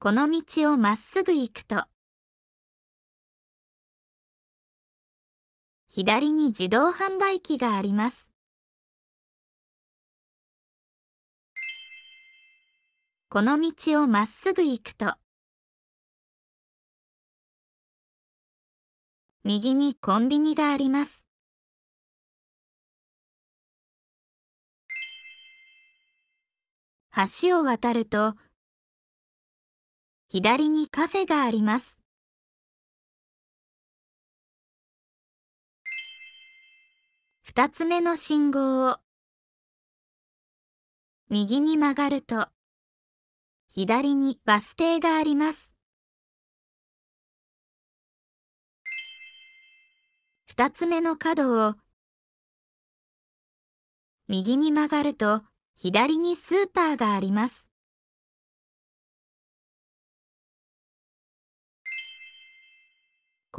この道をまっすぐ行くと、左に自動販売機があります。この道をまっすぐ行くと、右にコンビニがあります。橋を渡ると、左にカフェがあります。二つ目の信号を右に曲がると左にバス停があります。二つ目の角を右に曲がると左にスーパーがあります。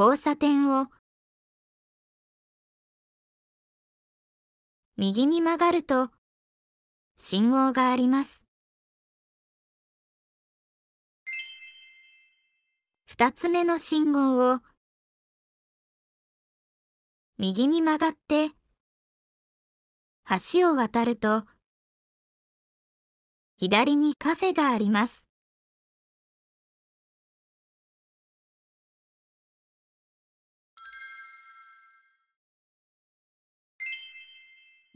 交差点を右に曲がると信号があります。二つ目の信号を右に曲がって橋を渡ると左にカフェがあります。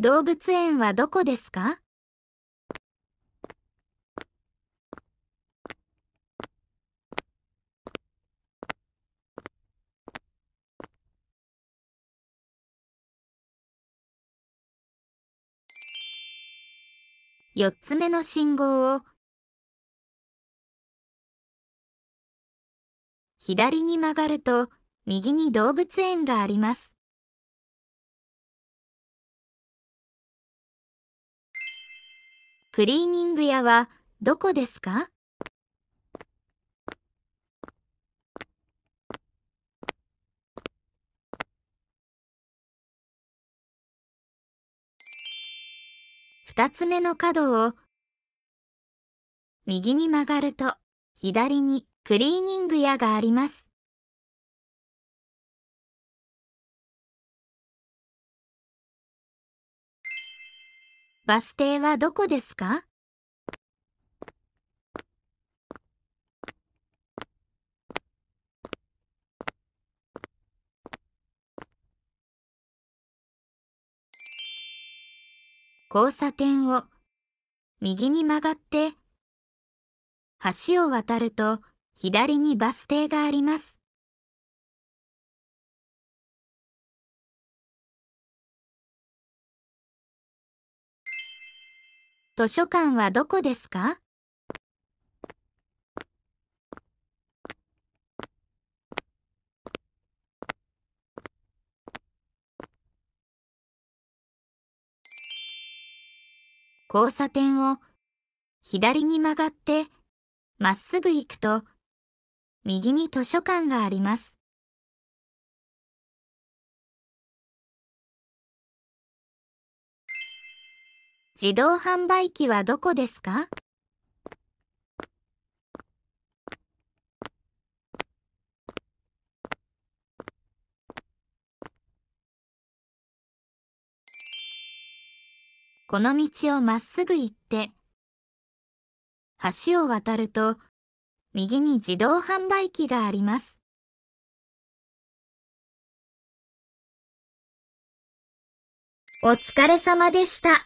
動物園はどこですか4つ目の信号を左に曲がると右に動物園があります。クリーニング屋はどこですか二つ目の角を右に曲がると左にクリーニング屋があります。バス停はどこですか交差点を右に曲がって橋を渡ると左にバス停があります。図書館はどこですか交差点を左に曲がってまっすぐ行くと右に図書館があります。自動販売機はどこですかこの道をまっすぐ行って、橋を渡ると、右に自動販売機があります。お疲れ様でした。